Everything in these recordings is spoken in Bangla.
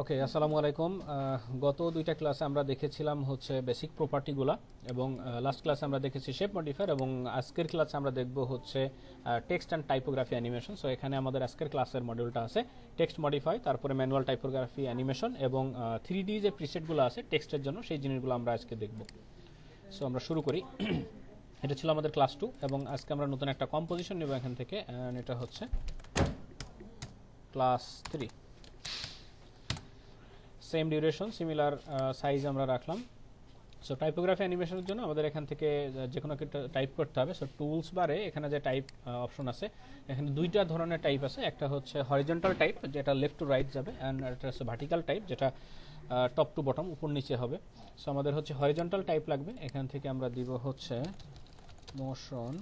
ওকে আসসালামু আলাইকুম গত দুইটা ক্লাসে আমরা দেখেছিলাম হচ্ছে বেসিক প্রপার্টিগুলা এবং লাস্ট ক্লাসে আমরা দেখেছি শেপ মডিফায়ার এবং আজকের ক্লাসে আমরা দেখব হচ্ছে text and typography animation so এখানে আমাদের আজকের ক্লাসের মডিউলটা আছে টেক্সট মডিফাই তারপরে ম্যানুয়াল টাইপোগ্রাফি অ্যানিমেশন এবং থ্রি ডি যে প্রিসেটগুলো আছে টেক্সটের জন্য সেই জিনিসগুলো আমরা আজকে দেখব সো আমরা শুরু করি এটা ছিল আমাদের ক্লাস টু এবং আজকে আমরা নতুন একটা কম্পোজিশন নেব এখান থেকে এটা হচ্ছে class three same duration similar size আমরা রাখলাম সো টাইপোগ্রাফি অ্যানিমেশনের জন্য আমাদের এখান থেকে যে কোনো একটা টাইপ করতে হবে সো টুলস বারে এখানে যে টাইপ অপশন আছে এখানে দুইটা ধরনের টাইপ আছে একটা হচ্ছে হরিজন্টাল টাইপ যেটা লেফট টু রাইট যাবে অ্যান্ড একটা হচ্ছে ভার্টিক্যাল টাইপ যেটা টপ টু বটম উপর নিচে হবে সো আমাদের হচ্ছে হরিজন্টাল টাইপ লাগবে এখান থেকে আমরা দিব হচ্ছে মোশন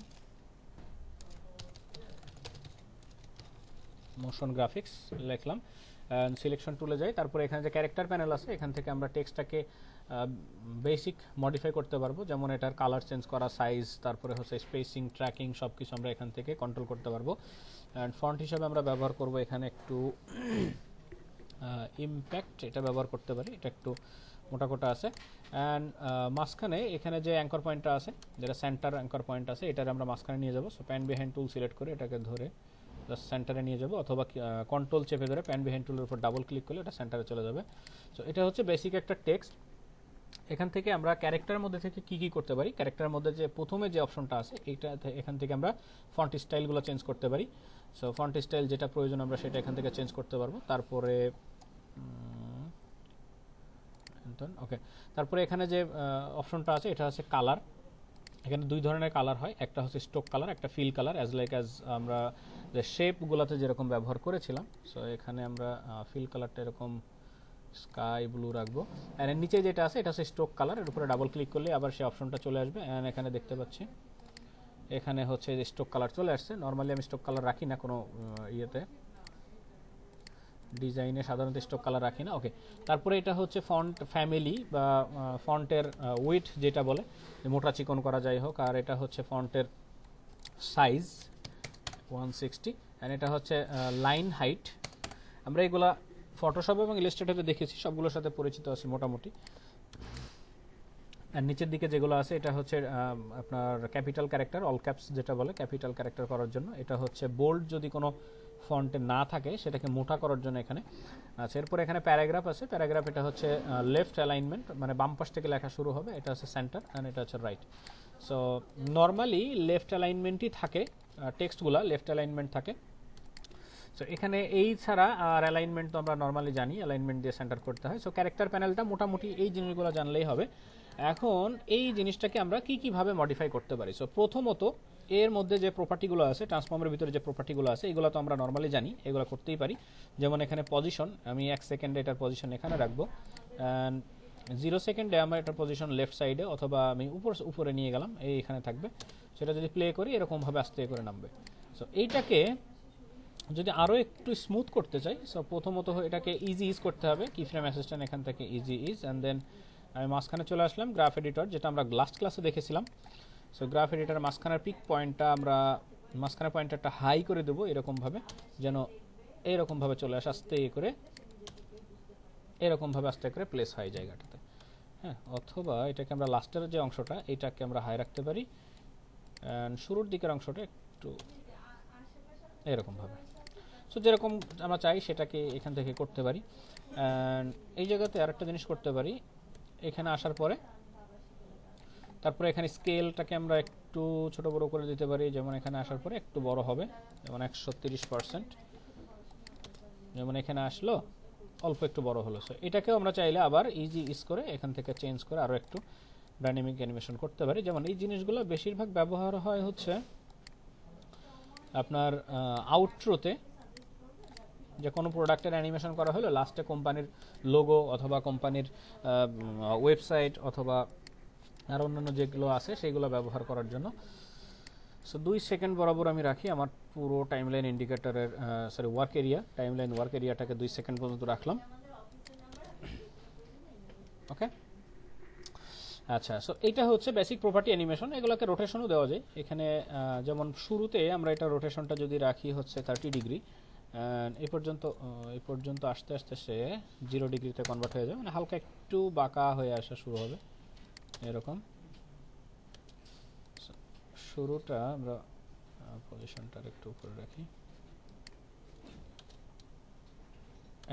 মোশন গ্রাফিক্স লিখলাম সিলেকশন টুলে যাই তারপরে এখানে যে ক্যারেক্টার প্যানেল আছে এখান থেকে আমরা টেক্সটটাকে বেসিক মডিফাই করতে পারবো যেমন এটার কালার চেঞ্জ করা সাইজ তারপরে হচ্ছে স্পেসিং ট্র্যাকিং সব কিছু আমরা এখান থেকে কন্ট্রোল করতে পারবো অ্যান্ড ফ্রন্ট হিসাবে আমরা ব্যবহার করব এখানে একটু ইম্প্যাক্ট এটা ব্যবহার করতে পারি এটা একটু মোটাকোটা আছে অ্যান্ড মাঝখানে এখানে যে অ্যাঙ্কর পয়েন্টটা আছে যেটা সেন্টার অ্যাঙ্কর পয়েন্ট আছে এটার আমরা মাঝখানে নিয়ে যাবো so pan behind tool select করে এটাকে ধরে জাস্ট সেন্টারে নিয়ে যাবো অথবা কন্ট্রোল চেপে ধরে প্যান বিহাইন্ড টুলের উপর ডাবল ক্লিক করলে এটা সেন্টারে চলে যাবে সো এটা হচ্ছে বেসিক একটা টেক্সট এখান থেকে আমরা ক্যারেক্টারের মধ্যে থেকে কি কি করতে পারি ক্যারেক্টারের মধ্যে যে প্রথমে যে অপশনটা আছে এইটা এখান থেকে আমরা ফন্ট স্টাইলগুলো চেঞ্জ করতে পারি সো ফন্ট স্টাইল যেটা প্রয়োজন আমরা সেটা এখান থেকে চেঞ্জ করতে পারবো তারপরে ওকে তারপরে এখানে যে অপশনটা আছে এটা হচ্ছে কালার এখানে দুই ধরনের কালার হয় একটা হচ্ছে স্টোক কালার একটা fill colour as like as আমরা যে শেপগুলোতে যেরকম ব্যবহার করেছিলাম সো এখানে আমরা ফিল কালারটা এরকম স্কাই ব্লু রাখবো অ্যান্ড এর নিচে যেটা আছে এটা হচ্ছে স্ট্রোক কালার এর উপরে ডাবল ক্লিক করলে আবার সেই অপশনটা চলে আসবে অ্যান্ড এখানে দেখতে পাচ্ছি এখানে হচ্ছে যে স্ট্রোক কালার চলে আসছে নর্মালি আমি স্ট্রোক কালার রাখি না কোনো ইয়েতে ডিজাইনে সাধারণত স্টক কালার রাখি না ওকে তারপরে এটা হচ্ছে ফন্ট ফ্যামিলি বা ফন্টের উইথ যেটা বলে মোটা চিকন করা যাই হোক আর এটা হচ্ছে ফন্টের সাইজ ওয়ান সিক্সটি এটা হচ্ছে লাইন হাইট আমরা এগুলা ফটোশপ এবং ইলাস্ট্রেটরে দেখেছি সবগুলোর সাথে পরিচিত আছি মোটামুটি আর নিচের দিকে যেগুলো আছে এটা হচ্ছে আপনার ক্যাপিটাল ক্যারেক্টার অল ক্যাপস যেটা বলে ক্যাপিটাল ক্যারেক্টার করার জন্য এটা হচ্ছে বোল্ড যদি কোনো ফন্টে না থাকে সেটাকে মোটা করার জন্য এখানে আচ্ছা এরপর এখানে প্যারাগ্রাফ আছে প্যারাগ্রাফ এটা হচ্ছে লেফট অ্যালাইনমেন্ট মানে বাম পাশ থেকে লেখা শুরু হবে এটা হচ্ছে সেন্টার অ্যান্ড এটা হচ্ছে রাইট সো নর্মালি লেফট অ্যালাইনমেন্টই থাকে টেক্সটগুলো লেফট অ্যালাইনমেন্ট থাকে সো এখানে এই ছাড়া আর অ্যালাইনমেন্ট তো আমরা নর্মালি জানি অ্যালাইনমেন্ট দিয়ে সেন্টার করতে হয় সো ক্যারেক্টার প্যানেলটা মোটামুটি এই জিনিসগুলো জানলেই হবে এখন এই জিনিসটাকে আমরা কী কীভাবে মডিফাই করতে পারি সো প্রথমত এর মধ্যে যে প্রপার্টিগুলো আছে ট্রান্সফর্মের ভিতরে যে প্রপার্টিগুলো আছে এগুলো তো আমরা নর্মালি জানি এগুলো করতেই পারি যেমন এখানে পজিশন আমি এক সেকেন্ডে এটার পজিশন এখানে রাখবো অ্যান্ড জিরো সেকেন্ডে আমার একটা পজিশন লেফট সাইডে অথবা আমি উপর উপরে নিয়ে গেলাম এইখানে থাকবে সেটা যদি প্লে করি এরকমভাবে আস্তে করে নামবে সো এইটাকে যদি আরও একটু স্মুথ করতে চাই সো প্রথমত এটাকে ইজি ইজ করতে হবে কি ফ্রেম অ্যাসিস্ট্যান্ট এখান থেকে ইজি ইজ অ্যান্ড দেন আমি মাঝখানে চলে আসলাম গ্রাফ এডিটর যেটা আমরা লাস্ট ক্লাসে দেখেছিলাম সো গ্রাফ এডিটার মাঝখানের পিক পয়েন্টটা আমরা মাঝখানের পয়েন্টটা হাই করে দেবো এরকমভাবে যেন এরকমভাবে চলে আসে আস্তে করে এরকমভাবে আস্তে করে প্লেস হয় জায়গাটাতে হ্যাঁ অথবা এটাকে আমরা লাস্টের যে অংশটা এটাকে আমরা হাই রাখতে পারি অ্যান্ড শুরুর দিকের অংশটা একটু এরকমভাবে সো যেরকম আমরা চাই সেটাকে এখান থেকে করতে পারি অ্যান্ড এই জায়গাতে আরেকটা জিনিস করতে পারি এখানে আসার পরে তারপরে এখানে স্কেলটাকে আমরা একটু ছোট বড় করে দিতে পারি যেমন এখানে আসার পরে একটু বড় হবে যেমন একশো তিরিশ পার্সেন্ট যেমন এখানে আসলো অল্প একটু বড় হলো সো এটাকেও আমরা চাইলে আবার ইজি ইস করে এখান থেকে চেঞ্জ করে আরও একটু ডাইনামিক অ্যানিমেশন করতে পারি যেমন এই জিনিসগুলো বেশিরভাগ ব্যবহার হয় হচ্ছে আপনার আউটরোতে যে কোনো প্রোডাক্টের অ্যানিমেশন করা হলো লাস্টে কোম্পানির লোগো অথবা কোম্পানির ওয়েবসাইট অথবা আর অন্যান্য যেগুলো আছে সেগুলো ব্যবহার করার জন্য সো দুই সেকেন্ড বরাবর আমি রাখি আমার পুরো টাইমলাইন ইন্ডিকেটারের sorry work area timeline work এরিয়াটাকে দুই সেকেন্ড পর্যন্ত রাখলাম ওকে আচ্ছা সো এটা হচ্ছে বেসিক প্রপার্টি অ্যানিমেশন এগুলোকে রোটেশনও দেওয়া যায় এখানে যেমন শুরুতে আমরা এটা রোটেশনটা যদি রাখি হচ্ছে থার্টি ডিগ্রি এ পর্যন্ত এ পর্যন্ত আস্তে আস্তে সে জিরো ডিগ্রিতে কনভার্ট হয়ে যাবে মানে হালকা একটু বাঁকা হয়ে আসা শুরু হবে এরকম শুরুটা আমরা পজিশনটা একটু উপরে রাখি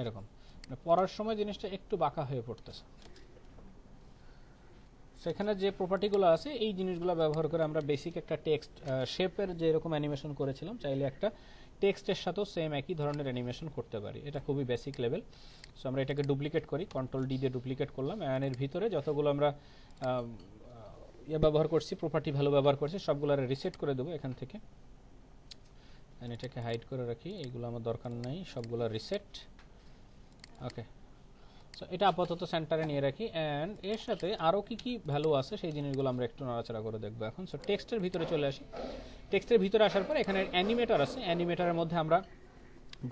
এরকম মানে পড়ার সময় জিনিসটা একটু বাঁকা হয়ে পড়তেছে সেখানে যে প্রপার্টিগুলো আছে এই জিনিসগুলো ব্যবহার করে আমরা বেসিক একটা টেক্সট শেপের যে এরকম অ্যানিমেশন করেছিলাম চাইলে একটা টেক্সটের সাথেও সেম একই ধরনের অ্যানিমেশন করতে পারি এটা খুবই বেসিক লেভেল সো আমরা এটাকে ডুপ্লিকেট করি কন্ট্রোল ডি দিয়ে ডুপ্লিকেট করলাম অ্যানের ভিতরে যতগুলো আমরা ইয়ে ব্যবহার করছি প্রপার্টি ভ্যালু ব্যবহার করছি সবগুলো রিসেট করে দেবো এখান থেকে এটাকে হাইড করে রাখি এগুলো আমার দরকার নাই সবগুলো রিসেট ওকে সো এটা আপাতত সেন্টারে নিয়ে রাখি অ্যান্ড এর সাথে আরও কী কী ভ্যালু আছে সেই জিনিসগুলো আমরা একটু নাড়াচাড়া করে দেখবো এখন সো টেক্সটের ভিতরে চলে আসি টেক্সটের ভিতরে আসার পর এখানে অ্যানিমেটার আছে অ্যানিমেটারের মধ্যে আমরা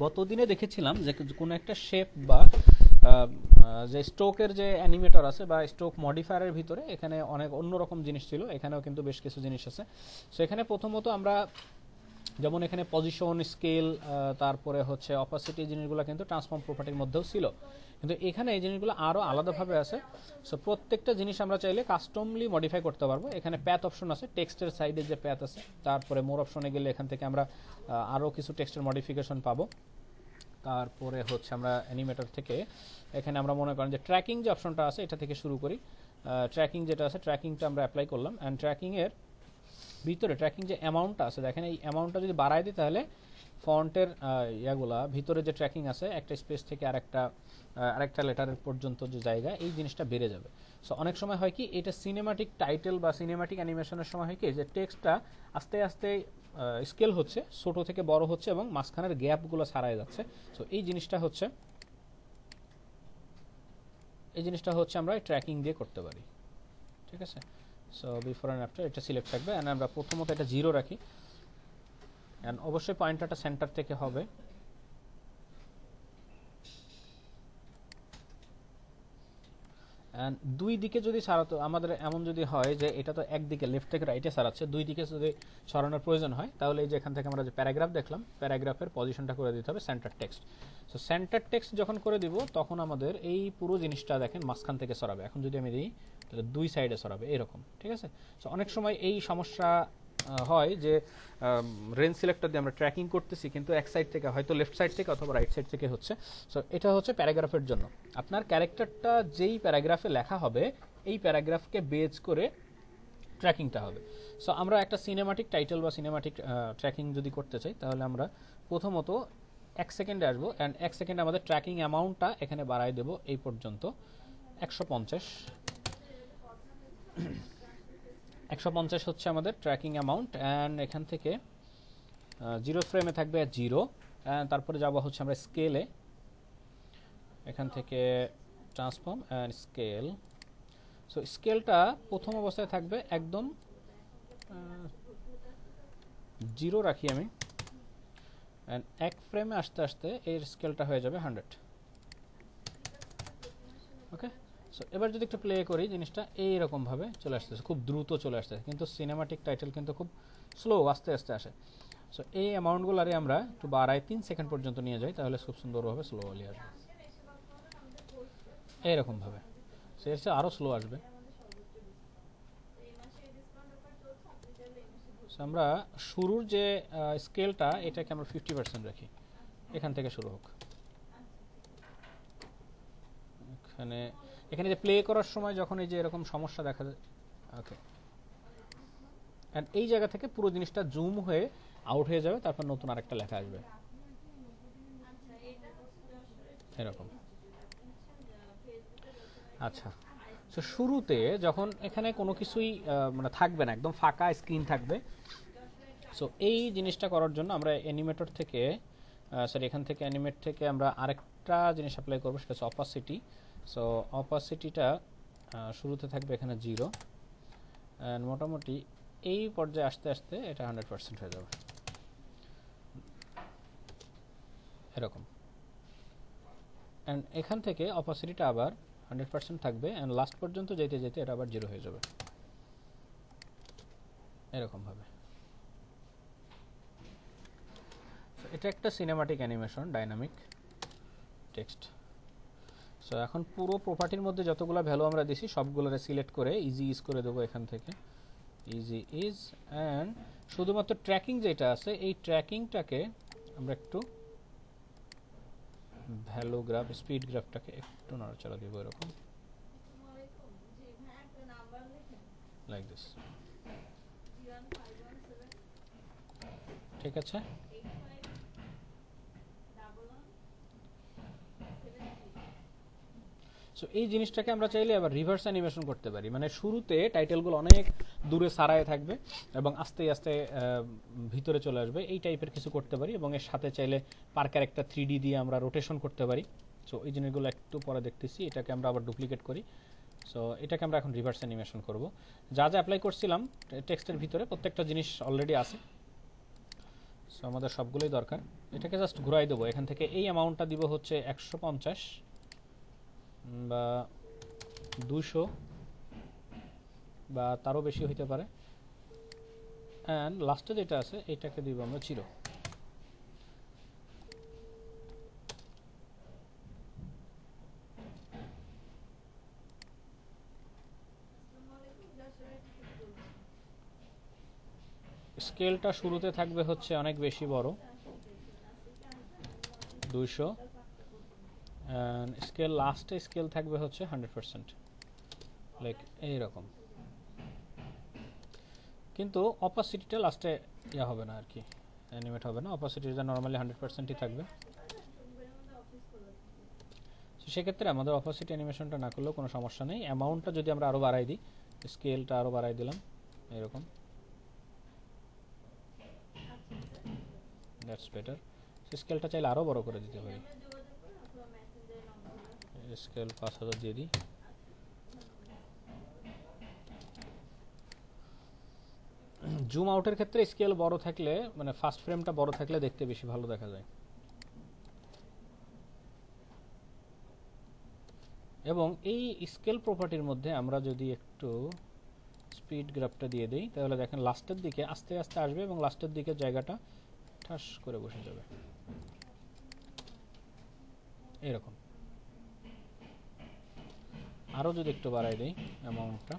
গত দিনে দেখেছিলাম যে কোনো একটা শেপ বা যে স্টোকের যে অ্যানিমেটর আছে বা স্টোক মডিফায়ারের ভিতরে এখানে অনেক অন্যরকম জিনিস ছিল এখানেও কিন্তু বেশ কিছু জিনিস আছে সো এখানে প্রথমত আমরা যেমন এখানে পজিশন স্কেল তারপরে হচ্ছে অপাসিটি জিনিসগুলো কিন্তু ট্রান্সফর্ম প্রপার্টির মধ্যেও ছিল কিন্তু এখানে এই জিনিসগুলো আরও আলাদাভাবে আছে সো প্রত্যেকটা জিনিস আমরা চাইলে কাস্টমলি মডিফাই করতে পারবো এখানে প্যাথ অপশন আছে টেক্সটের সাইডে যে প্যাথ আছে তারপরে মোর অপশনে গেলে এখান থেকে আমরা আরও কিছু টেক্সটের মডিফিকেশন পাবো তারপরে হচ্ছে আমরা অ্যানিমেটর থেকে এখানে আমরা মনে করেন যে ট্র্যাকিং যে অপশনটা আছে এটা থেকে শুরু করি ট্র্যাকিং যেটা আছে ট্র্যাকিংটা আমরা অ্যাপ্লাই করলাম অ্যান্ড ট্র্যাকিংয়ের ভিতরে ট্র্যাকিং যে অ্যামাউন্টটা আছে দেখেন এই অ্যামাউন্টটা যদি বাড়ায় দিই তাহলে ফন্টের ইয়াগুলা ভিতরে যে ট্র্যাকিং আছে একটা স্পেস থেকে আরেকটা আরেকটা লেটারের পর্যন্ত যে জায়গা এই জিনিসটা বেড়ে যাবে সো অনেক সময় হয় কি এটা সিনেমাটিক টাইটেল বা সিনেমাটিক অ্যানিমেশনের সময় হয় কি যে টেক্সটটা আস্তে আস্তে স্কেল হচ্ছে ছোট থেকে বড় হচ্ছে এবং মাঝখানের গ্যাপগুলো ছাড়াই যাচ্ছে সো এই জিনিসটা হচ্ছে এই জিনিসটা হচ্ছে আমরা ট্র্যাকিং দিয়ে করতে পারি ঠিক আছে সো বিফোর অ্যান্ড আফটার এটা সিলেক্ট থাকবে অ্যান্ড আমরা প্রথমত এটা জিরো রাখি অ্যান্ড অবশ্যই পয়েন্টারটা সেন্টার থেকে হবে দুই দিকে যদি সারাতো আমাদের এমন যদি হয় যে এটা তো একদিকে লেফট থেকে রাইটে সারাচ্ছে দুই দিকে যদি সরানোর প্রয়োজন হয় তাহলে এই যে এখান থেকে আমরা যে প্যারাগ্রাফ দেখলাম প্যারাগ্রাফের পজিশনটা করে দিতে হবে centre text so centre text যখন করে দিব তখন আমাদের এই পুরো জিনিসটা দেখেন মাঝখান থেকে সরাবে এখন যদি আমি দিই তাহলে দুই সাইডে সরাবে এরকম ঠিক আছে সো অনেক সময় এই সমস্যা হয় যে রেঞ্জ সিলেক্টর দিয়ে আমরা ট্র্যাকিং করতেছি কিন্তু এক সাইড থেকে হয়তো লেফট সাইড থেকে অথবা রাইট সাইড থেকে হচ্ছে সো এটা হচ্ছে প্যারাগ্রাফের জন্য আপনার ক্যারেক্টারটা যেই প্যারাগ্রাফে লেখা হবে এই প্যারাগ্রাফকে বেজ করে ট্র্যাকিংটা হবে সো আমরা একটা সিনেমাটিক টাইটেল বা সিনেমাটিক ট্র্যাকিং যদি করতে চাই তাহলে আমরা প্রথমত এক সেকেন্ডে আসবো অ্যান্ড এক সেকেন্ডে আমাদের ট্র্যাকিং অ্যামাউন্টটা এখানে বাড়াই দেব এই পর্যন্ত একশো পঞ্চাশ একশো পঞ্চাশ হচ্ছে আমাদের ট্র্যাকিং অ্যামাউন্ট অ্যান্ড এখান থেকে জিরো ফ্রেমে থাকবে জিরো অ্যান্ড তারপরে যাবো হচ্ছে আমরা স্কেলে এখান থেকে ট্রান্সফর্ম অ্যান্ড স্কেল সো স্কেলটা প্রথম অবস্থায় থাকবে একদম জিরো রাখি আমি অ্যান্ড এক ফ্রেমে আসতে আসতে এর স্কেলটা হয়ে যাবে হান্ড্রেড সো এবার যদি একটু প্লে করি জিনিসটা এইরকমভাবে চলে আসতেছে খুব দ্রুত চলে আসতেছে কিন্তু সিনেমাটিক টাইটেল কিন্তু খুব স্লো আস্তে আস্তে আসে সো এই অ্যামাউন্টগুলোরে আমরা একটু বাড়ায় তিন সেকেন্ড পর্যন্ত নিয়ে যাই তাহলে খুব সুন্দরভাবে স্লোলি আসবে এইরকমভাবে সে এর চেয়ে আরও স্লো আসবে আমরা শুরুর যে স্কেলটা এটাকে আমরা ফিফটি পার্সেন্ট রাখি এখান থেকে শুরু হোক এখানে এখানে যে প্লে করার সময় যখন এই যে এরকম সমস্যা দেখা যায় ওকে অ্যান্ড এই জায়গা থেকে পুরো জিনিসটা জুম হয়ে আউট হয়ে যাবে তারপর নতুন আরেকটা লেখা আসবে এরকম আচ্ছা সো শুরুতে যখন এখানে কোনো কিছুই মানে থাকবে না একদম ফাঁকা স্ক্রিন থাকবে সো এই জিনিসটা করার জন্য আমরা অ্যানিমেটর থেকে সরি এখান থেকে অ্যানিমেট থেকে আমরা আরেকটা জিনিস অ্যাপ্লাই করবো সেটা হচ্ছে অপাসিটি সো অপাসিটিটা শুরুতে থাকবে এখানে জিরো অ্যান্ড মোটামুটি এই পর্যায়ে আস্তে আস্তে এটা হান্ড্রেড পার্সেন্ট হয়ে যাবে এরকম অ্যান্ড এখান থেকে অপাসিটিটা আবার হান্ড্রেড পার্সেন্ট থাকবে অ্যান্ড লাস্ট পর্যন্ত যেতে যেতে এটা আবার জিরো হয়ে যাবে এরকমভাবে এটা একটা cinematic animation dynamic text so এখন পুরো প্রপার্টির মধ্যে যতগুলো ভ্যালু আমরা দিছি সবগুলোরে সিলেক্ট করে ইজি ইজ করে দেবো এখান থেকে ইজি ইজ অ্যান্ড শুধুমাত্র ট্র্যাকিং যেটা আছে এই ট্র্যাকিংটাকে আমরা একটু ভ্যালু গ্রাফ স্পিড গ্রাফটাকে একটু নড়াচড়া দিব এরকম লাইক দিস ঠিক আছে সো এই জিনিসটাকে আমরা চাইলে আবার রিভার্স অ্যানিমেশন করতে পারি মানে শুরুতে টাইটেলগুলো অনেক দূরে সারায় থাকবে এবং আস্তে আস্তে ভিতরে চলে আসবে এই টাইপের কিছু করতে পারি এবং এর সাথে চাইলে পার্কার একটা থ্রি দিয়ে আমরা রোটেশন করতে পারি সো এই জিনিসগুলো একটু পরে দেখতেছি এটাকে আমরা আবার ডুপ্লিকেট করি সো এটাকে আমরা এখন রিভার্স অ্যানিমেশন করব যা যা অ্যাপ্লাই করছিলাম টেক্সটের ভিতরে প্রত্যেকটা জিনিস অলরেডি আছে সো আমাদের সবগুলোই দরকার এটাকে জাস্ট ঘুরাই দেবো এখান থেকে এই অ্যামাউন্টটা দিব হচ্ছে একশো পঞ্চাশ বা দুশো বা তারও বেশি হইতে পারে অ্যান্ড লাস্টে যেটা আছে এটাকে দিব আমরা জিরো স্কেলটা শুরুতে থাকবে হচ্ছে অনেক বেশি বড় দুশো স্কেল লাস্টে স্কেল থাকবে হচ্ছে হান্ড্রেড পার্সেন্ট লাইক এইরকম কিন্তু অপাসিটিটা লাস্টে ইয়া হবে না আর কি অ্যানিমেট হবে না অপাসিটিটা নর্মালি হান্ড্রেড পার্সেন্টই থাকবে সেক্ষেত্রে আমাদের অপাসিটি অ্যানিমেশনটা না করলেও কোনো সমস্যা নেই অ্যামাউন্টটা যদি আমরা আরও বাড়াই দিই স্কেলটা আরও বাড়াই দিলাম এরকম দ্যাটস বেটার স্কেলটা চাইলে আরও বড় করে দিতে পারি স্কেল পাঁচ হাজার দিয়ে দিই জুম আউটের ক্ষেত্রে স্কেল বড় থাকলে মানে ফার্স্ট ফ্রেমটা বড় থাকলে দেখতে বেশি ভালো দেখা যায় এবং এই স্কেল প্রপার্টির মধ্যে আমরা যদি একটু স্পিড গ্রাফটা দিয়ে দিই তাহলে দেখেন লাস্টের দিকে আস্তে আস্তে আসবে এবং লাস্টের দিকে জায়গাটা ঠাস করে বসে যাবে এরকম আরও যদি একটু বাড়াই দিই অ্যামাউন্টটা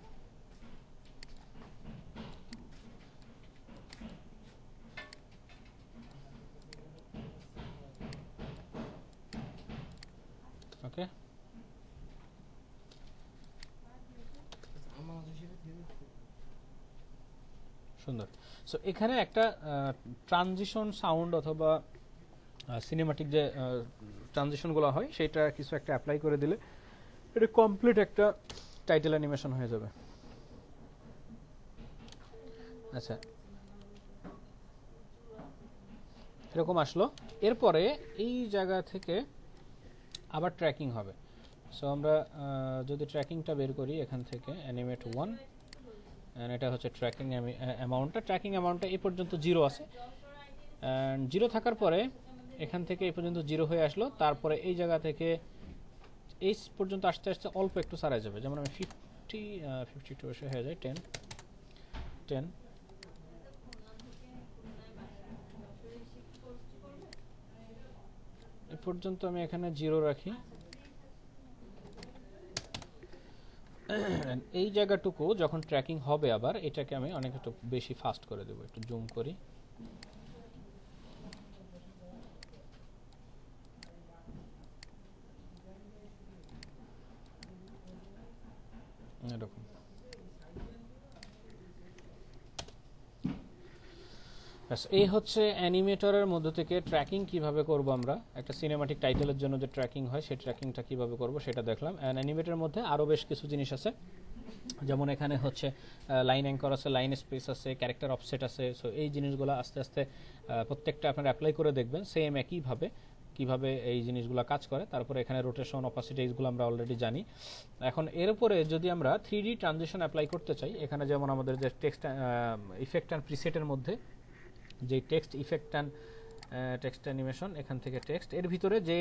সুন্দর সো এখানে একটা ট্রানজিশন সাউন্ড অথবা সিনেমাটিক যে ট্রানজিশনগুলো হয় সেটা কিছু একটা অ্যাপ্লাই করে দিলে এটা কমপ্লিট একটা টাইটেল অ্যানিমেশন হয়ে যাবে আচ্ছা এরকম আসলো এরপরে এই জায়গা থেকে আবার ট্র্যাকিং হবে সো আমরা যদি ট্র্যাকিংটা বের করি এখান থেকে অ্যানিমেট ওয়ান এটা হচ্ছে ট্র্যাকিং অ্যামাউন্টটা ট্র্যাকিং অ্যামাউন্টটা এই পর্যন্ত জিরো আছে জিরো থাকার পরে এখান থেকে এই পর্যন্ত জিরো হয়ে আসলো তারপরে এই জায়গা থেকে এই পর্যন্ত আসতে আসতে অল্প একটু সারা যাবে যেমন আমি ফিফটি ফিফটি টু এসে হয়ে যায় টেন টেন এ পর্যন্ত আমি এখানে জিরো রাখি এই জায়গাটুকু যখন ট্র্যাকিং হবে আবার এটাকে আমি অনেক একটু বেশি ফাস্ট করে দেবো একটু জুম করি ব্যাস এই হচ্ছে অ্যানিমেটরের মধ্য থেকে ট্র্যাকিং কিভাবে করব আমরা একটা সিনেমাটিক টাইটেলের জন্য যে ট্র্যাকিং হয় সেই ট্র্যাকিংটা কিভাবে করব সেটা দেখলাম অ্যান অ্যানিমেটের মধ্যে আরও বেশ কিছু জিনিস আছে যেমন এখানে হচ্ছে লাইন অ্যাঙ্কর আছে লাইন স্পেস আছে ক্যারেক্টার অফসেট আছে সো এই জিনিসগুলো আস্তে আস্তে প্রত্যেকটা আপনারা অ্যাপ্লাই করে দেখবেন সেম একইভাবে কিভাবে এই জিনিসগুলো কাজ করে তারপরে এখানে রোটেশন অপাসিটি এইগুলো আমরা অলরেডি জানি এখন এর উপরে যদি আমরা থ্রি ডি ট্রানজেকশন অ্যাপ্লাই করতে চাই এখানে যেমন আমাদের যে টেক্সট ইফেক্ট অ্যান্ড প্রিসেটের মধ্যে যে text effect and text animation এখান থেকে টেক্সট এর ভিতরে যে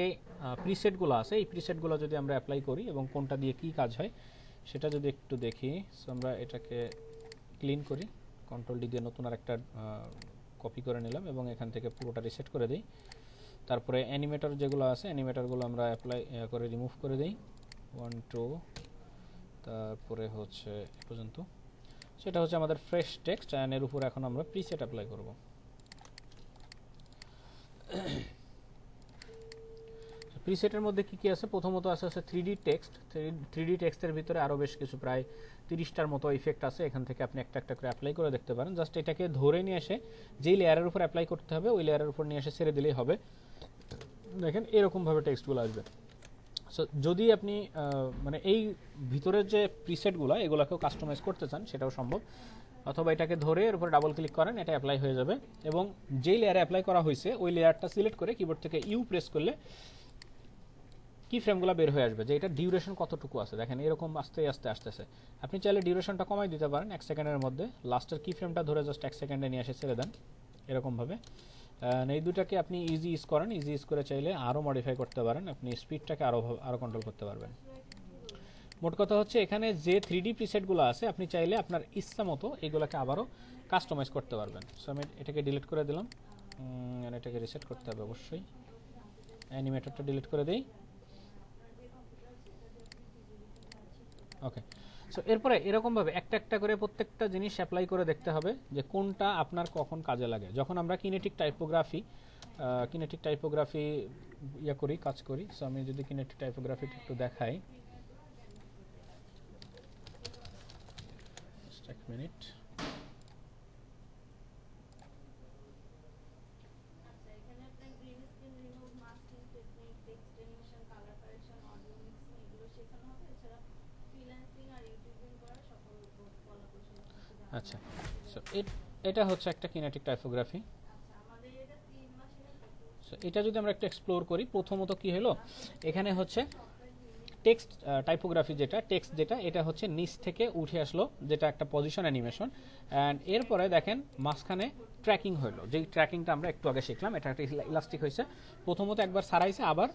প্রিসেটগুলো আছে এই প্রিসেটগুলো যদি আমরা অ্যাপ্লাই করি এবং কোনটা দিয়ে কি কাজ হয় সেটা যদি একটু দেখি সো আমরা এটাকে ক্লিন করি কন্ট্রোল ডি দিয়ে নতুন আর একটা কপি করে নিলাম এবং এখান থেকে পুরোটা রিসেট করে দিই তারপরে অ্যানিমেটর যেগুলো আছে অ্যানিমেটরগুলো আমরা অ্যাপ্লাই করে রিমুভ করে দিই ওয়ান টু তারপরে হচ্ছে এ পর্যন্ত সেটা হচ্ছে আমাদের ফ্রেশ টেক্সট অ্যান্ড এর উপর এখন আমরা প্রিসেট অ্যাপ্লাই করবো প্রিসেটের মধ্যে কি কি আছে প্রথমত আছে আছে three D text three D টেক্সটের ভিতরে আরও বেশ কিছু প্রায় তিরিশটার মতো ইফেক্ট আছে এখান থেকে আপনি একটা একটা করে অ্যাপ্লাই করে দেখতে পারেন জাস্ট এটাকে ধরে নিয়ে এসে যেই লেয়ারের উপর অ্যাপ্লাই করতে হবে ওই লেয়ারের উপর নিয়ে এসে ছেড়ে দিলেই হবে দেখেন এরকমভাবে টেক্সটগুলো আসবে সো যদি আপনি মানে এই ভিতরের যে প্রিসেটগুলো এগুলোকেও কাস্টমাইজ করতে চান সেটাও সম্ভব অথবা এটাকে ধরে এর উপরে ডাবল ক্লিক করেন এটা অ্যাপ্লাই হয়ে যাবে এবং যেই লেয়ারে অ্যাপ্লাই করা হয়েছে ওই লেয়ারটা সিলেক্ট করে কিবোর্ড থেকে ইউ প্রেস করলে কি ফ্রেমগুলো বের হয়ে আসবে যে এটা ডিউরেশন কতটুকু আছে দেখেন এরকম আস্তে আস্তে আসতেছে আপনি চাইলে ডিউরেশনটা কমাই দিতে পারেন এক সেকেন্ডের মধ্যে লাস্টের কি ফ্রেমটা ধরে জাস্ট এক সেকেন্ডে নিয়ে এসে ছেড়ে দেন এরকমভাবে এই দুটাকে আপনি ইজি ইউজ করেন ইজি ইউজ করে চাইলে আরও মডিফাই করতে পারেন আপনি স্পিডটাকে আরও আরও কন্ট্রোল করতে পারবেন মোট কথা হচ্ছে এখানে যে থ্রি ডি প্রিসেটগুলো আছে আপনি চাইলে আপনার ইচ্ছা মতো এগুলোকে আবারও কাস্টমাইজ করতে পারবেন সো আমি এটাকে ডিলিট করে দিলাম এটাকে রিসেট করতে হবে অবশ্যই অ্যানিমেটরটা ডিলিট করে দিই ওকে সো এরপরে এরকমভাবে একটা একটা করে প্রত্যেকটা জিনিস অ্যাপ্লাই করে দেখতে হবে যে কোনটা আপনার কখন কাজে লাগে যখন আমরা কিনেটিক টাইপোগ্রাফি কিনেটিক টাইপোগ্রাফি ইয়ে করি কাজ করি সো আমি যদি কিনেটিক টাইপোগ্রাফিটা একটু দেখাই মিনিট আচ্ছা সো এটা হচ্ছে একটা কিনেটিক টাইপোগ্রাফি সো এটা যদি আমরা একটু এক্সপ্লোর করি প্রথমত কি হলো এখানে হচ্ছে টেক্সট টাইপোগ্রাফি যেটা টেক্সট যেটা এটা হচ্ছে নিচ থেকে উঠে আসলো যেটা একটা পজিশন অ্যানিমেশন অ্যান্ড এরপরে দেখেন মাঝখানে ট্র্যাকিং হলো যেই ট্র্যাকিংটা আমরা একটু আগে শিখলাম এটা একটা ইলাস্টিক হয়েছে প্রথমত একবার সারাইছে আবার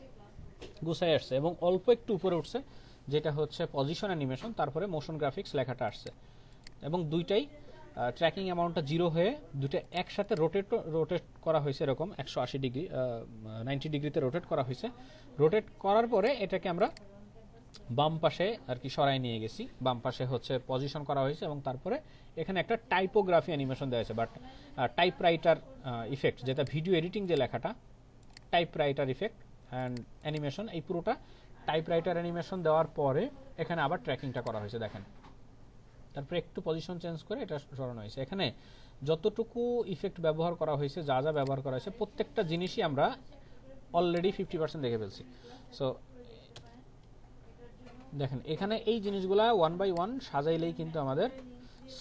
গুছাই আসছে এবং অল্প একটু উপরে উঠছে যেটা হচ্ছে পজিশন অ্যানিমেশন তারপরে মোশন গ্রাফিক্স লেখাটা আসছে এবং দুইটাই ট্র্যাকিং অ্যামাউন্টটা জিরো হয়ে দুটো একসাথে রোটেট রোটেট করা হয়েছে এরকম একশো আশি ডিগ্রি নাইনটি ডিগ্রিতে রোটেট করা হয়েছে রোটেট করার পরে এটাকে আমরা বাম পাশে আর কি সরাই নিয়ে গেছি বাম পাশে হচ্ছে পজিশন করা হয়েছে এবং তারপরে এখানে একটা টাইপোগ্রাফি অ্যানিমেশন দেওয়া হয়েছে বাট টাইপ রাইটার ইফেক্ট যেটা ভিডিও এডিটিং যে লেখাটা typewriter effect and animation এই পুরোটা টাইপ রাইটার অ্যানিমেশন দেওয়ার পরে এখানে আবার ট্র্যাকিংটা করা হয়েছে দেখেন তারপরে একটু পজিশন চেঞ্জ করে এটা সরানো হয়েছে এখানে যতটুকু ইফেক্ট ব্যবহার করা হয়েছে যা যা ব্যবহার করা হয়েছে প্রত্যেকটা জিনিসই আমরা অলরেডি ফিফটি পার্সেন্ট দেখে ফেলছি সো দেখেন এখানে এই জিনিসগুলা ওয়ান বাই ওয়ান সাজাইলেই কিন্তু আমাদের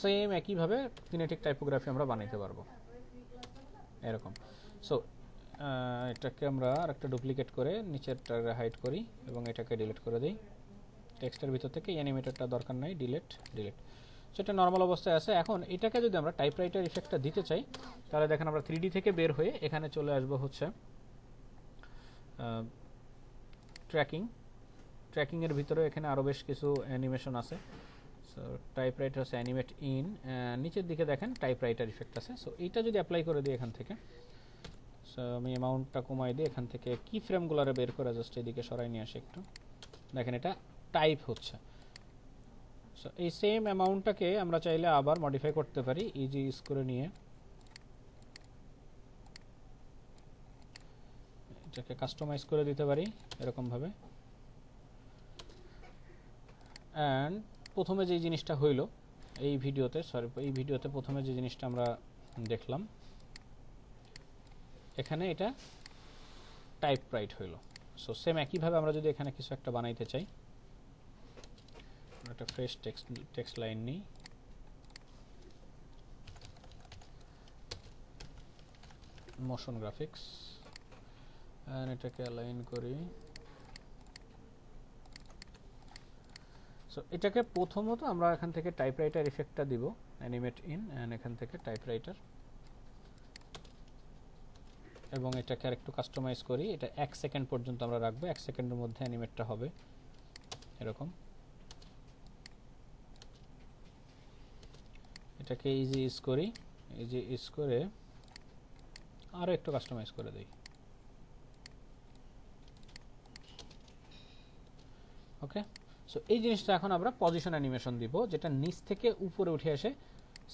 সেম একইভাবে কিনেটিক টাইপোগ্রাফি আমরা বানাইতে পারবো এরকম সো এটাকে আমরা আর একটা ডুপ্লিকেট করে নিচেরটা হাইড করি এবং এটাকে ডিলিট করে দিই টেক্সটের ভিতর থেকে অ্যানিমেটারটা দরকার নাই ডিলেট সো সেটা নর্মাল অবস্থায় আছে এখন এটাকে যদি আমরা টাইপরাইটার ইফেক্টটা দিতে চাই তাহলে দেখেন আমরা থ্রি থেকে বের হয়ে এখানে চলে আসবো হচ্ছে ট্র্যাকিং এর ভিতরে এখানে আরও বেশ কিছু অ্যানিমেশন আছে সো টাইপ আছে অ্যানিমেট ইন নিচের দিকে দেখেন টাইপ রাইটার ইফেক্ট আছে সো এইটা যদি অ্যাপ্লাই করে দিই এখান থেকে সো আমি অ্যামাউন্টটা কমাই দিই এখান থেকে কি ফ্রেমগুলোরে বের করে জাস্ট এদিকে সরাই নিয়ে আসি একটু দেখেন এটা টাইপ হচ্ছে সো এই সেম অ্যামাউন্টটাকে আমরা চাইলে আবার মডিফাই করতে পারি ইজি ইউজ করে নিয়ে এটাকে কাস্টমাইজ করে দিতে পারি এরকমভাবে অ্যান্ড প্রথমে যে জিনিসটা হইল এই ভিডিওতে সরি এই ভিডিওতে প্রথমে যে জিনিসটা আমরা দেখলাম এখানে এটা টাইপ রাইট হইল সো সেম একইভাবে আমরা যদি এখানে কিছু একটা বানাইতে চাই একটা ফ্রেশ টেক্সট টেক্সট লাইন নিই মোশন গ্রাফিক্স এটাকে অ্যালাইন করি সো এটাকে প্রথমত আমরা এখান থেকে টাইপরাইটার ইফেক্টটা দিব অ্যানিমেট ইন অ্যান্ড এখান থেকে টাইপরাইটার এবং এটাকে আরেকটু কাস্টমাইজ করি এটা এক সেকেন্ড পর্যন্ত আমরা রাখবো এক সেকেন্ডের মধ্যে অ্যানিমেটটা হবে এরকম এটাকে ইজি ইউজ করি ইজি ইউজ করে আরও একটু কাস্টমাইজ করে দিই ওকে সো এই জিনিসটা এখন আমরা পজিশন অ্যানিমেশন দিব যেটা নিচ থেকে উপরে উঠে এসে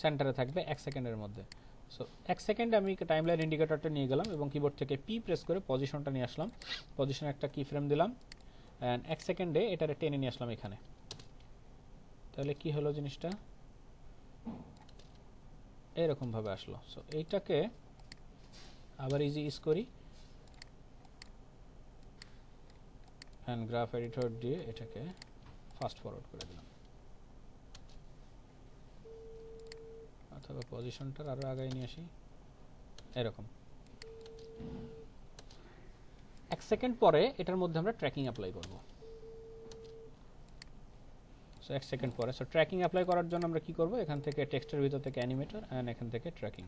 সেন্টারে থাকবে এক সেকেন্ডের মধ্যে সো এক সেকেন্ডে আমি টাইম লাইন ইন্ডিকেটরটা নিয়ে গেলাম এবং কিবোর্ড থেকে পি প্রেস করে পজিশনটা নিয়ে আসলাম পজিশনে একটা কি ফ্রেম দিলাম অ্যান্ড এক সেকেন্ডে এটারে টেনে নিয়ে আসলাম এখানে তাহলে কি হলো জিনিসটা এরকমভাবে আসলো সো এইটাকে আবার ইজি ইস করি অ্যান্ড গ্রাফ এডিটর দিয়ে এটাকে ফাস্ট ফরওয়ার্ড করে দিলাম অথবা পজিশনটার আরও আগায় নিয়ে আসি এরকম এক সেকেন্ড পরে এটার মধ্যে আমরা ট্র্যাকিং অ্যাপ্লাই করব সো এক সেকেন্ড পরে সো ট্র্যাকিং অ্যাপ্লাই করার জন্য আমরা কি করব এখান থেকে টেক্সটের ভিতর থেকে অ্যানিমেটর অ্যান্ড এখান থেকে ট্র্যাকিং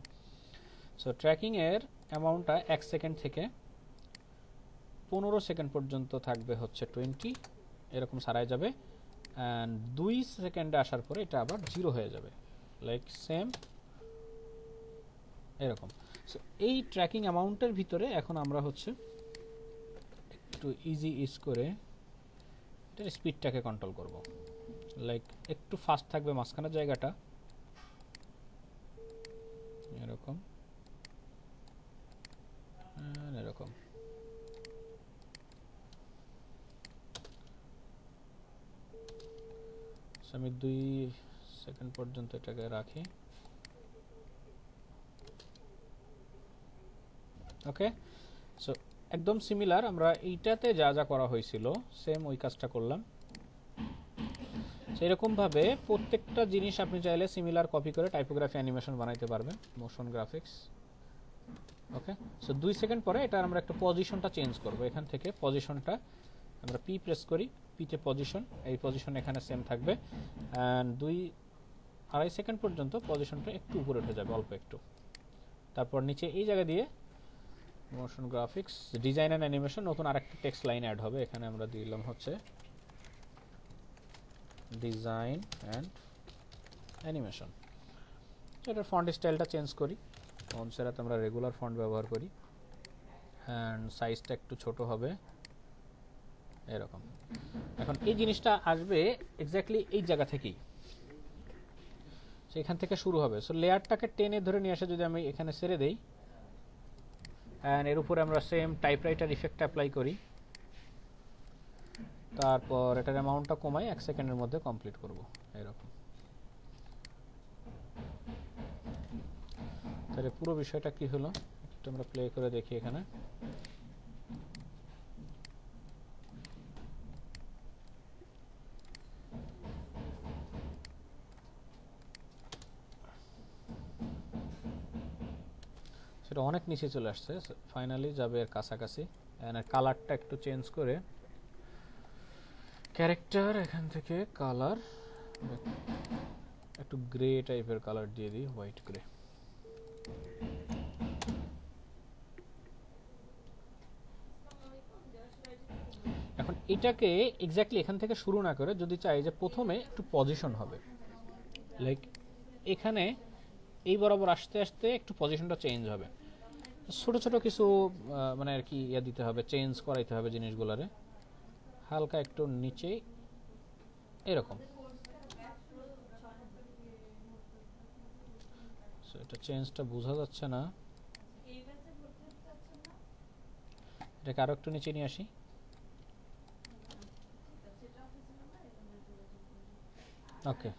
সো ট্র্যাকিংয়ের অ্যামাউন্টটা এক সেকেন্ড থেকে পনেরো সেকেন্ড পর্যন্ত থাকবে হচ্ছে টোয়েন্টি এরকম সারায় যাবে অ্যান্ড দুই সেকেন্ডে আসার পরে এটা আবার জিরো হয়ে যাবে লাইক সেম এরকম সো এই ট্র্যাকিং অ্যামাউন্টের ভিতরে এখন আমরা হচ্ছে একটু ইজি ইজ করে এটার স্পিডটাকে কন্ট্রোল করব লাইক একটু ফাস্ট থাকবে মাঝখানের জায়গাটা এরকম আমি দুই সেকেন্ড পর্যন্ত এটাকে রাখি ওকে সো একদম সিমিলার আমরা এইটাতে যা যা করা হয়েছিল সেম ওই কাজটা করলাম সেরকমভাবে প্রত্যেকটা জিনিস আপনি চাইলে সিমিলার কপি করে টাইপোগ্রাফি অ্যানিমেশন বানাইতে পারবেন মোশন গ্রাফিক্স ওকে সো দুই সেকেন্ড পরে এটা আমরা একটা পজিশনটা চেঞ্জ করব এখান থেকে পজিশনটা আমরা পি প্রেস করি পিটে পজিশন এই পজিশন এখানে সেম থাকবে অ্যান্ড দুই আড়াই সেকেন্ড পর্যন্ত পজিশনটা একটু উপরে উঠে যাবে অল্প একটু তারপর নিচে এই জায়গা দিয়ে motion graphics design and animation নতুন আরেকটা টেক্সট লাইন অ্যাড হবে এখানে আমরা দিলাম হচ্ছে ডিজাইন অ্যান্ড অ্যানিমেশন এটার ফন্ট স্টাইলটা চেঞ্জ করি ফন্ট সেরাতে আমরা রেগুলার ফন্ট ব্যবহার করি অ্যান্ড সাইজটা একটু ছোট হবে এরকম এখন এই জিনিসটা আসবে এক্স্যাক্টলি এই জায়গা থেকেই এখান থেকে শুরু হবে সো লেয়ারটাকে টেনে ধরে নিয়ে আসে যদি আমি এখানে সেরে দেই অ্যান্ড এর উপরে আমরা সেম টাইপরাইটার ইফেক্ট অ্যাপ্লাই করি তারপর এটার অ্যামাউন্টটা কমাই এক সেকেন্ডের মধ্যে কমপ্লিট করব এরকম তাহলে পুরো বিষয়টা কি হলো একটু আমরা প্লে করে দেখি এখানে সেটা অনেক নিচে চলে আসছে ফাইনালি যাবে এর কাছাকাছি কালারটা একটু চেঞ্জ করে ক্যারেক্টার এখান থেকে কালার একটু গ্রে টাইপের কালার দিয়ে দিই হোয়াইট গ্রে এখন এটাকে এক্স্যাক্টলি এখান থেকে শুরু না করে যদি চাই যে প্রথমে একটু পজিশন হবে লাইক এখানে এই বরাবর আসতে আসতে একটু পজিশনটা চেঞ্জ হবে ছোট ছোট কিছু মানে আর কি ইয়ে দিতে হবে চেঞ্জ করাইতে হবে জিনিসগুলোরে হালকা একটু নিচে এরকম এটা চেঞ্জটা বোঝা যাচ্ছে না এটাকে আরো একটু নিচে নিয়ে আসি ওকে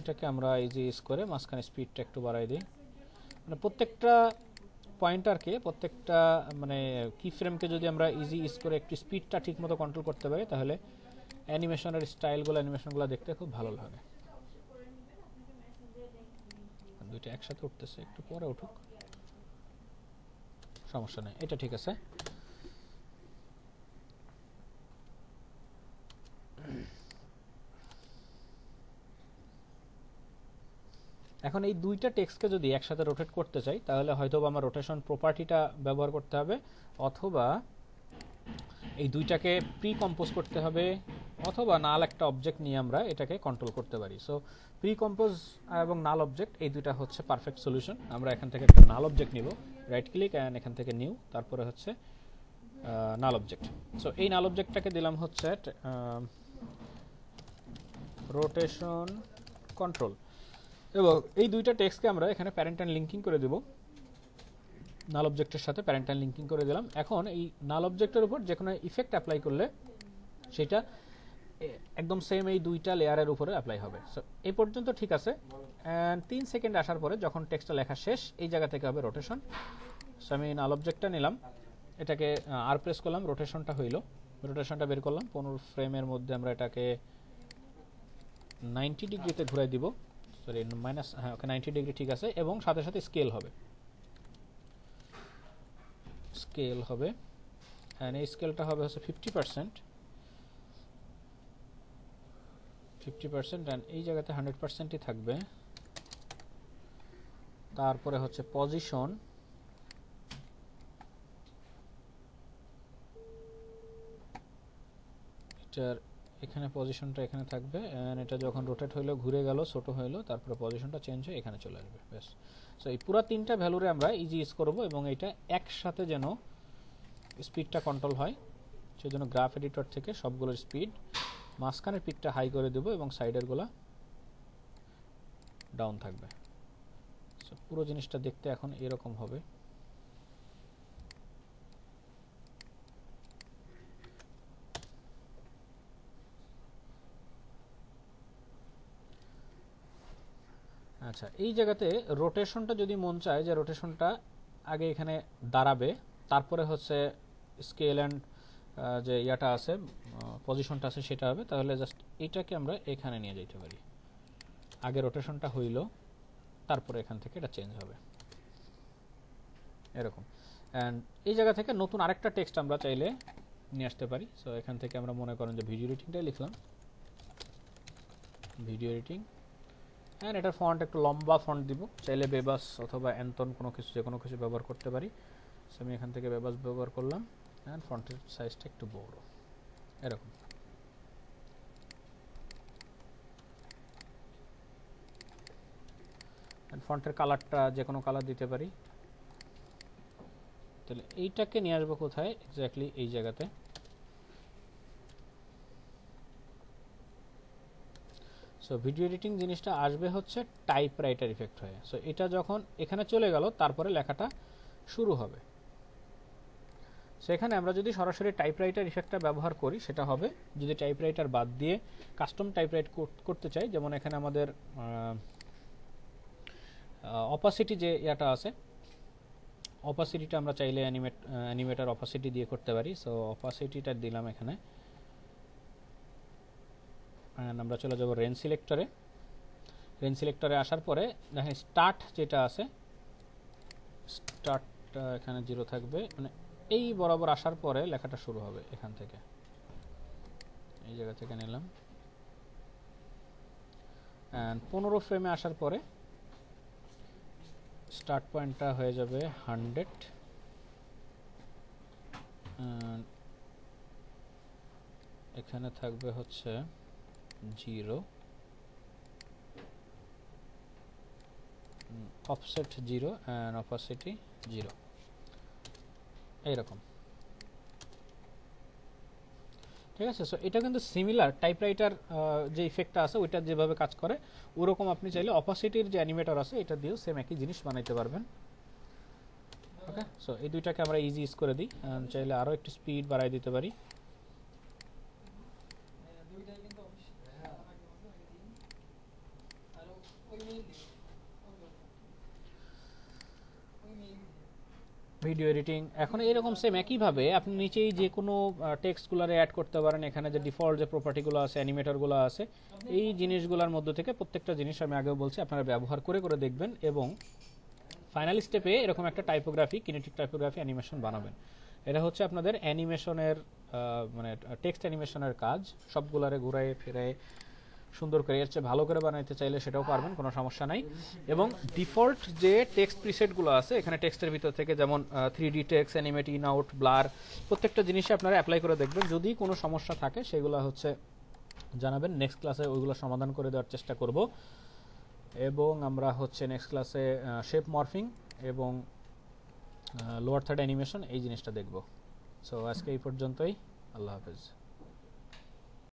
এটাকে আমরা এই যে ইউজ করে মাঝখানে স্পিডটা একটু বাড়াই দিই মানে প্রত্যেকটা পয়েন্টারকে প্রত্যেকটা মানে কি ফ্রেমকে যদি আমরা ইজি ইউজ করে একটু স্পিডটা ঠিকমতো কন্ট্রোল করতে পারি তাহলে অ্যানিমেশনের স্টাইলগুলো অ্যানিমেশনগুলো দেখতে খুব ভালো লাগে দুইটা একসাথে উঠতেছে একটু পরে উঠুক সমস্যা নেই এটা ঠিক আছে এখন এই দুইটা টেক্সটকে যদি একসাথে রোটেট করতে চাই তাহলে হয়তো আমার রোটেশন প্রপার্টিটা ব্যবহার করতে হবে অথবা এই দুইটাকে প্রি কম্পোজ করতে হবে অথবা নাল একটা অবজেক্ট নিয়ে আমরা এটাকে কন্ট্রোল করতে পারি সো প্রি কম্পোজ এবং নাল অবজেক্ট এই দুইটা হচ্ছে পারফেক্ট সলিউশন আমরা এখান থেকে একটা নাল অবজেক্ট নিব রাইট ক্লিক অ্যান্ড এখান থেকে নিউ তারপরে হচ্ছে নাল অবজেক্ট সো এই নাল অবজেক্টটাকে দিলাম হচ্ছে রোটেশন কন্ট্রোল এবং এই দুইটা টেক্সকে আমরা এখানে অ্যান্ড লিঙ্কিং করে দেব নাল অবজেক্টের সাথে অ্যান্ড লিঙ্কিং করে দিলাম এখন এই নাল অবজেক্টের উপর যে কোনো ইফেক্ট অ্যাপ্লাই করলে সেটা একদম সেম এই দুইটা লেয়ারের উপরে অ্যাপ্লাই হবে সো এই পর্যন্ত ঠিক আছে অ্যান্ড তিন সেকেন্ড আসার পরে যখন টেক্সটটা লেখা শেষ এই জায়গা থেকে হবে রোটেশন সো আমি নাল অবজেক্টটা নিলাম এটাকে আর প্রেস করলাম রোটেশনটা হইল রোটেশনটা বের করলাম পনেরো ফ্রেমের মধ্যে আমরা এটাকে নাইনটি ডিগ্রিতে ঘুরাই দিব সরি মাইনাস হ্যাঁ ওকে নাইনটি ডিগ্রি ঠিক আছে এবং সাথে সাথে স্কেল হবে স্কেল হবে হ্যাঁ এই স্কেলটা হবে হচ্ছে fifty percent fifty percent and এই জায়গাতে হান্ড্রেড পার্সেন্টই থাকবে তারপরে হচ্ছে পজিশন এটার এখানে পজিশনটা এখানে থাকবে অ্যান্ড এটা যখন রোটেট হইলো ঘুরে গেল ছোট হইলো তারপরে পজিশনটা চেঞ্জ হয়ে এখানে চলে আসবে বেশ সো এই পুরো তিনটা ভ্যালুরে আমরা ইজি ইউজ করবো এবং এটা একসাথে যেন স্পিডটা কন্ট্রোল হয় সেজন্য গ্রাফ এডিটর থেকে সবগুলোর স্পিড মাঝখানের পিকটা হাই করে দেবো এবং সাইডেরগুলো ডাউন থাকবে সো পুরো জিনিসটা দেখতে এখন এরকম হবে আচ্ছা এই জায়গাতে রোটেশনটা যদি মন চায় যে রোটেশনটা আগে এখানে দাঁড়াবে তারপরে হচ্ছে স্কেল অ্যান্ড যে ইয়াটা আছে পজিশনটা আছে সেটা হবে তাহলে জাস্ট এটাকে আমরা এখানে নিয়ে যেতে পারি আগে রোটেশনটা হইল তারপরে এখান থেকে এটা চেঞ্জ হবে এরকম অ্যান্ড এই জায়গা থেকে নতুন আরেকটা টেক্সট আমরা চাইলে নিয়ে আসতে পারি সো এখান থেকে আমরা মনে করেন যে ভিডিও এডিটিংটাই লিখলাম ভিডিও এডিটিং হ্যাঁ এটার ফন্ট একটু লম্বা ফন্ট দিব চাইলে বেবাস অথবা অ্যান্থন কোনো কিছু যে কোনো কিছু ব্যবহার করতে পারি সো আমি এখান থেকে বেবাস ব্যবহার করলাম অ্যান্ড ফন্টের সাইজটা একটু বড় এরকম ফন্টের কালারটা যে কোনো কালার দিতে পারি তাহলে এইটাকে নিয়ে আসবো কোথায় এক্স্যাক্টলি এই জায়গাতে সো ভিডিও এডিটিং জিনিসটা আসবে হচ্ছে টাইপ রাইটার ইফেক্ট হয়ে সো এটা যখন এখানে চলে গেল তারপরে লেখাটা শুরু হবে সো এখানে আমরা যদি সরাসরি টাইপরাইটার ইফেক্টটা ব্যবহার করি সেটা হবে যদি টাইপরাইটার বাদ দিয়ে কাস্টম টাইপরাইট করতে চাই যেমন এখানে আমাদের অপাসিটি যে ইয়াটা আছে অপাসিটিটা আমরা চাইলে অ্যানিমেট অ্যানিমেটার অপাসিটি দিয়ে করতে পারি সো অপাসিটিটা দিলাম এখানে অ্যান্ড আমরা চলে যাব রেঞ্জ সিলেক্টরে রেঞ্জ সিলেক্টরে আসার পরে দেখেন স্টার্ট যেটা আছে স্টার্টটা এখানে জিরো থাকবে মানে এই বরাবর আসার পরে লেখাটা শুরু হবে এখান থেকে এই জায়গা থেকে নিলাম অ্যান্ড পনেরো ফ্রেমে আসার পরে স্টার্ট পয়েন্টটা হয়ে যাবে হান্ড্রেড এখানে থাকবে হচ্ছে 0 offset 0 and opacity 0 এইরকম ঠিক আছে সো এটা কিন্তু সিমিলার টাইপরাইটার যে ইফেক্টটা আছে ওইটা যেভাবে কাজ করে ওরকম আপনি চাইলে অপাসিটির যে অ্যানিমেটর আছে এটা দিয়েও সেম একই জিনিস বানাইতে পারবেন ওকে সো এই দুইটাকে আমরা ইজি ইউজ করে দিই চাইলে আরও একটু স্পিড বাড়াই দিতে পারি ভিডিও এডিটিং এখন এরকম সেম একইভাবে আপনি নিচেই যে কোনো টেক্সটগুলোরে অ্যাড করতে পারেন এখানে যে ডিফল্ট যে প্রপার্টিগুলো আছে অ্যানিমেটরগুলো আছে এই জিনিসগুলোর মধ্যে থেকে প্রত্যেকটা জিনিস আমি আগেও বলছি আপনারা ব্যবহার করে করে দেখবেন এবং ফাইনাল স্টেপে এরকম একটা টাইপোগ্রাফি কিনেটিক টাইপোগ্রাফি অ্যানিমেশন বানাবেন এটা হচ্ছে আপনাদের অ্যানিমেশনের মানে টেক্সট অ্যানিমেশনের কাজ সবগুলারে ঘুরায় ফেরায় সুন্দর করে এর চেয়ে ভালো করে বানাইতে চাইলে সেটাও পারবেন কোনো সমস্যা নাই এবং ডিফল্ট যে টেক্সট প্রিসেটগুলো আছে এখানে টেক্সটের ভিতর থেকে যেমন three D text animate in out blur প্রত্যেকটা জিনিসে আপনারা অ্যাপ্লাই করে দেখবেন যদি কোনো সমস্যা থাকে সেগুলো হচ্ছে জানাবেন নেক্সট ক্লাসে ওইগুলো সমাধান করে দেওয়ার চেষ্টা করব এবং আমরা হচ্ছে নেক্সট ক্লাসে শেপ মর্ফিং এবং লোয়ার থার্ড অ্যানিমেশন এই জিনিসটা দেখব সো আজকে এই পর্যন্তই আল্লাহ হাফেজ